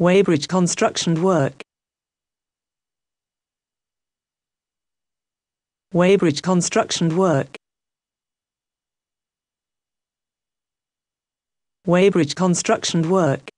Weybridge construction work. Weybridge construction work. Weybridge construction work.